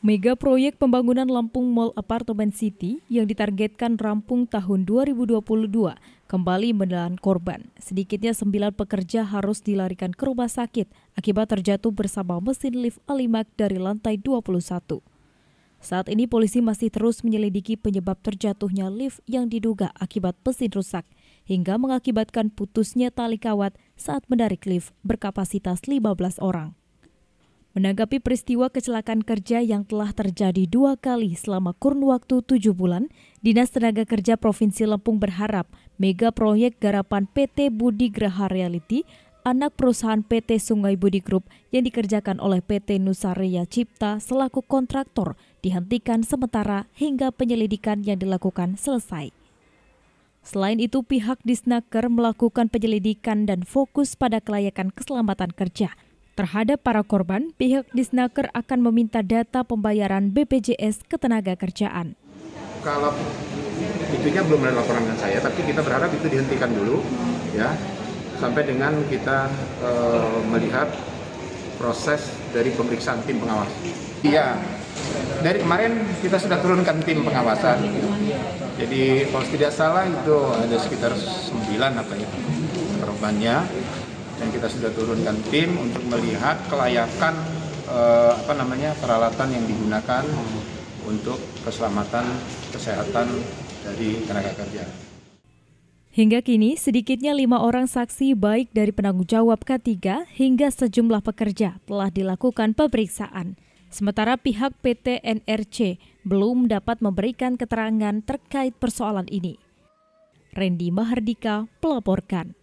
Mega proyek pembangunan Lampung Mall Apartemen City yang ditargetkan rampung tahun 2022 kembali menelan korban. Sedikitnya sembilan pekerja harus dilarikan ke rumah sakit akibat terjatuh bersama mesin lift Alimak dari lantai 21. Saat ini polisi masih terus menyelidiki penyebab terjatuhnya lift yang diduga akibat mesin rusak hingga mengakibatkan putusnya tali kawat saat menarik lift berkapasitas 15 orang. Menanggapi peristiwa kecelakaan kerja yang telah terjadi dua kali selama kurun waktu tujuh bulan, Dinas Tenaga Kerja Provinsi Lampung berharap mega proyek garapan PT Budi Graha Reality anak perusahaan PT Sungai Budi Group yang dikerjakan oleh PT Nusaria Cipta selaku kontraktor dihentikan sementara hingga penyelidikan yang dilakukan selesai. Selain itu, pihak Disnaker melakukan penyelidikan dan fokus pada kelayakan keselamatan kerja – Terhadap para korban, pihak Disnaker akan meminta data pembayaran BPJS Ketenagakerjaan. Kalau itunya belum ada laporan dengan saya, tapi kita berharap itu dihentikan dulu, ya, sampai dengan kita e, melihat proses dari pemeriksaan tim pengawas. Iya, dari kemarin kita sudah turunkan tim pengawasan. Jadi kalau tidak salah itu ada sekitar 9 apa itu ya, korbannya dan kita sudah turunkan tim untuk melihat kelayakan eh, apa namanya peralatan yang digunakan untuk keselamatan kesehatan dari tenaga kerja. Hingga kini, sedikitnya lima orang saksi baik dari penanggung jawab K3 hingga sejumlah pekerja telah dilakukan pemeriksaan. Sementara pihak PT NRC belum dapat memberikan keterangan terkait persoalan ini. Randy Mahardika melaporkan.